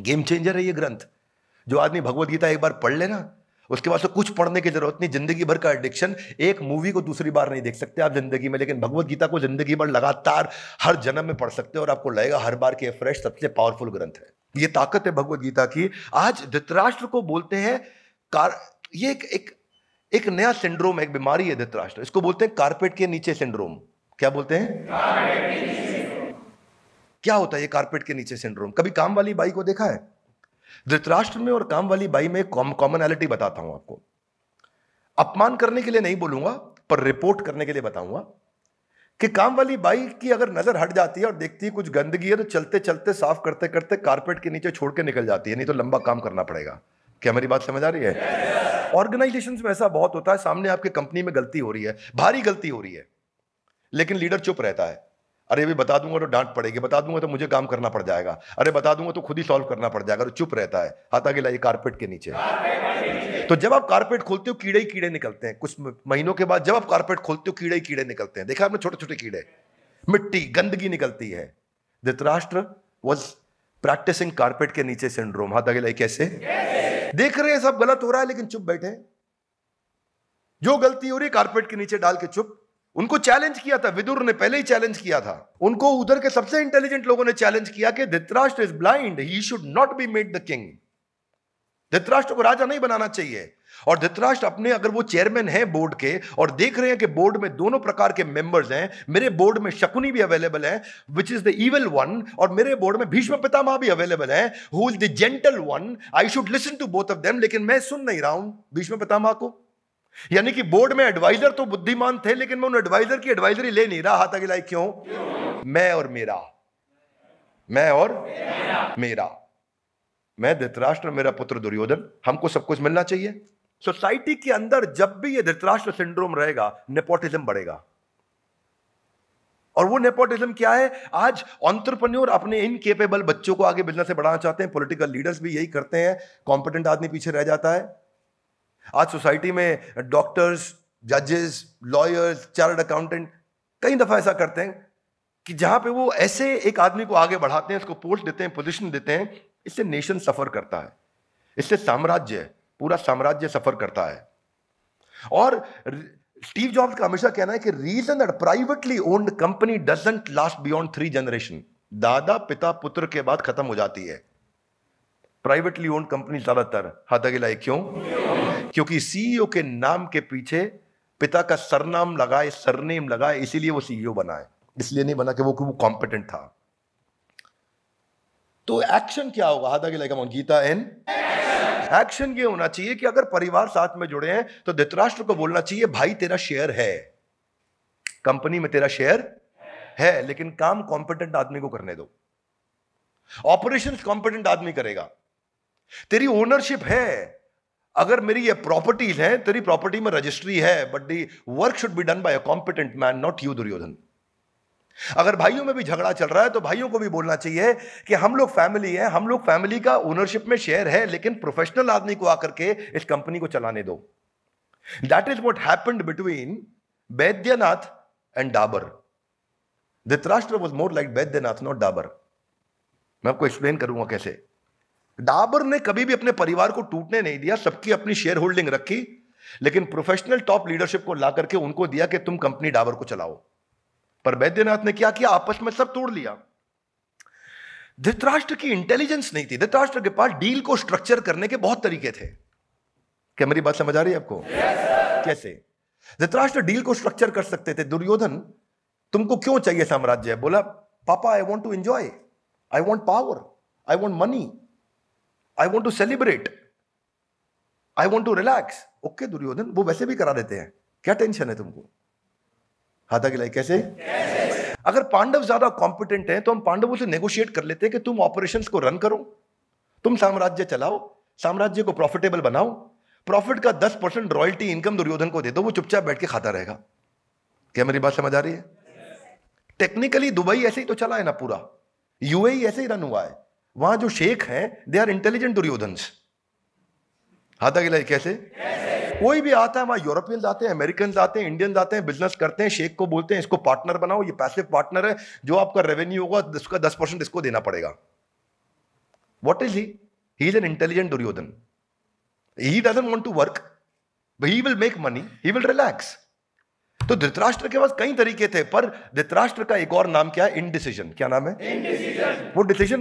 Game changer है ये ग्रंथ जो आदमी भगवत गीता एक बार पढ़ लेना उसके बाद तो कुछ पढ़ने की जरूरत नहीं जिंदगी भर का एडिक्शन एक मूवी को दूसरी बार नहीं देख सकते आप जिंदगी में लेकिन भगवत गीता को जिंदगी भर लगातार हर जन्म में पढ़ सकते हो और आपको लगेगा हर बार के फ्रेश सबसे पावरफुल ग्रंथ है ये ताकत है भगवत गीता की आज धृतराष्ट्र को बोलते हैं कार ये एक, एक एक नया सिंड्रोम है एक बीमारी है धृतराष्ट्र इसको बोलते हैं कारपेट के नीचे सिंड्रोम क्या बोलते हैं क्या होता है ये कारपेट के नीचे सिंड्रोम कभी काम वाली बाई को देखा है धृतराष्ट्र में और काम वाली बाई में कॉमनैलिटी बताता हूं आपको अपमान करने के लिए नहीं बोलूंगा पर रिपोर्ट करने के लिए बताऊंगा कि काम वाली बाई की अगर नजर हट जाती है और देखती है कुछ गंदगी है तो चलते चलते साफ करते करते कारपेट के नीचे छोड़ के निकल जाती है नहीं तो लंबा काम करना पड़ेगा क्या मेरी बात समझ आ रही है ऑर्गेनाइजेशन में ऐसा बहुत होता है सामने आपके कंपनी में गलती हो रही है भारी गलती हो रही है लेकिन लीडर चुप रहता है अरे भी बता दूंगा तो डांट पड़ेगी बता दूंगा तो मुझे काम करना पड़ जाएगा अरे बता दूंगा तो खुद ही सॉल्व करना पड़ जाएगा तो चुप रहता है हाथा गिला कारपेट के नीचे तो जब आप कारपेट खोलते हो कीड़े ही कीड़े निकलते हैं कुछ महीनों के बाद जब आप कारपेट खोलते हो कीड़े ही कीड़े निकलते हैं देखा आपने छोटे छोटे कीड़े मिट्टी गंदगी निकलती है धृतराष्ट्र वॉज प्रैक्टिसिंग कारपेट के नीचे सिंड्रोम हाथा गिलाई कैसे देख रहे हैं सब गलत हो रहा है लेकिन चुप बैठे जो गलती हो रही कारपेट के नीचे डाल के चुप उनको चैलेंज किया था विदुर ने पहले ही चैलेंज किया था उनको उधर के सबसे इंटेलिजेंट लोगों ने चैलेंज किया कि Dhritarashtra is blind he should not be made the king Dhritarashtra को राजा नहीं बनाना चाहिए और धित्राष्ट्र अपने अगर वो चेयरमैन है बोर्ड के और देख रहे हैं कि बोर्ड में दोनों प्रकार के मेंबर्स हैं मेरे बोर्ड में शकुनी भी अवेलेबल है which is the evil one और मेरे बोर्ड में भीष्म पितामह भी अवेलेबल है who is the gentle one I should listen to both of them लेकिन मैं सुन नहीं रहा हूं भीष्म पितामह को यानी कि बोर्ड में एडवाइजर तो बुद्धिमान थे लेकिन मैं उन एडवाइजर की एडवाइजरी ले नहीं रहा हाथ कि लाइक क्यों मैं और मेरा मैं और मेरा, मेरा। मैं धृतराष्ट्र मेरा पुत्र दुर्योधन हमको सब कुछ मिलना चाहिए सोसाइटी के अंदर जब भी ये धृतराष्ट्र सिंड्रोम रहेगा नेपोटिज्म बढ़ेगा और वो नेपोटिज्म क्या है आज ऑन्टरप्रन्योर अपने इनकेपेबल बच्चों को आगे बिजनेस से बढ़ाना चाहते हैं पॉलिटिकल लीडर्स भी यही करते हैं कॉम्पिटेंट आदमी पीछे रह जाता है आज सोसाइटी में डॉक्टर्स जजेस लॉयर्स चार्ट अकाउंटेंट कई दफ़ा ऐसा करते हैं कि जहां पे वो ऐसे एक आदमी को आगे बढ़ाते हैं उसको पोस्ट देते हैं पोजीशन देते हैं इससे नेशन सफ़र करता है इससे साम्राज्य पूरा साम्राज्य सफ़र करता है और स्टीव जॉब्स का हमेशा कहना है कि reason and privately owned company doesn't last beyond three generation दादा पिता पुत्र के बाद खत्म हो जाती है प्राइवेटली ओन्ड कंपनी ज्यादातर हाथ अगेला क्यों क्योंकि सीईओ e के नाम के पीछे पिता का सरनाम लगाए सरनेम लगाए इसीलिए वो सीईओ e बना है इसलिए नहीं बना कि वो कॉम्पिटेंट था तो एक्शन क्या होगा हादा के लाइक गीता एन एक्शन ये होना चाहिए कि अगर परिवार साथ में जुड़े हैं तो धृतराष्ट्र को बोलना चाहिए भाई तेरा शेयर है कंपनी में तेरा शेयर है लेकिन काम कॉम्पिटेंट आदमी को करने दो ऑपरेशन कॉम्पिटेंट आदमी करेगा तेरी ओनरशिप है अगर मेरी ये प्रॉपर्टीज है तेरी प्रॉपर्टी में रजिस्ट्री है but the work should be done by a competent man not you Duryodhan अगर भाइयों में भी झगड़ा चल रहा है तो भाइयों को भी बोलना चाहिए कि हम लोग फैमिली हैं हम लोग फैमिली का ओनरशिप में शेयर है लेकिन प्रोफेशनल आदमी को आकर के इस कंपनी को चलाने दो that is what happened between Baidyanath and Dabur Dhritarashtra was more like Vaidyanath not Dabur मैं आपको एक्सप्लेन करूंगा कैसे डाबर ने कभी भी अपने परिवार को टूटने नहीं दिया सबकी अपनी शेयर होल्डिंग रखी लेकिन प्रोफेशनल टॉप लीडरशिप को ला करके उनको दिया कि तुम कंपनी डाबर को चलाओ पर वैद्यनाथ ने क्या किया आपस में सब तोड़ लिया धृतराष्ट्र की इंटेलिजेंस नहीं थी धृतराष्ट्र के पास डील को स्ट्रक्चर करने के बहुत तरीके थे क्या मेरी बात समझ आ रही है आपको yes, कैसे धृतराष्ट्र डील को स्ट्रक्चर कर सकते थे दुर्योधन तुमको क्यों चाहिए साम्राज्य बोला papa I want to enjoy I want power I want money I want to celebrate I want to relax okay Duryodhan वो वैसे भी करा देते हैं क्या टेंशन है तुमको हाथा गिलाई कैसे अगर पांडव ज्यादा कॉम्पिटेंट हैं तो हम पांडवों से नेगोशिएट कर लेते हैं कि तुम ऑपरेशंस को रन करो तुम साम्राज्य चलाओ साम्राज्य को प्रॉफिटेबल बनाओ प्रॉफिट का दस परसेंट रॉयल्टी इनकम दुर्योधन को दे दो वो चुपचाप बैठ के खाता रहेगा क्या मेरी बात समझ आ रही है टेक्निकली दुबई ऐसे ही तो चला है ना पूरा यूएई e ऐसे ही रन हुआ है वहां जो शेख हैं दे आर इंटेलिजेंट दुर्योधन हाथा गिला कैसे कोई भी आता है वहां यूरोपियंस आते हैं अमेरिकन आते हैं इंडियन आते हैं बिजनेस करते हैं शेख को बोलते हैं इसको पार्टनर बनाओ ये पैसिव पार्टनर है जो आपका रेवेन्यू होगा उसका दस परसेंट इसको देना पड़ेगा what is he he is an intelligent Duryodhan he doesn't want to work he will make money he will relax तो धृतराष्ट्र के पास कई तरीके थे पर धृतराष्ट्र का एक और नाम क्या है इनडिसीजन क्या नाम है वो डिसीजन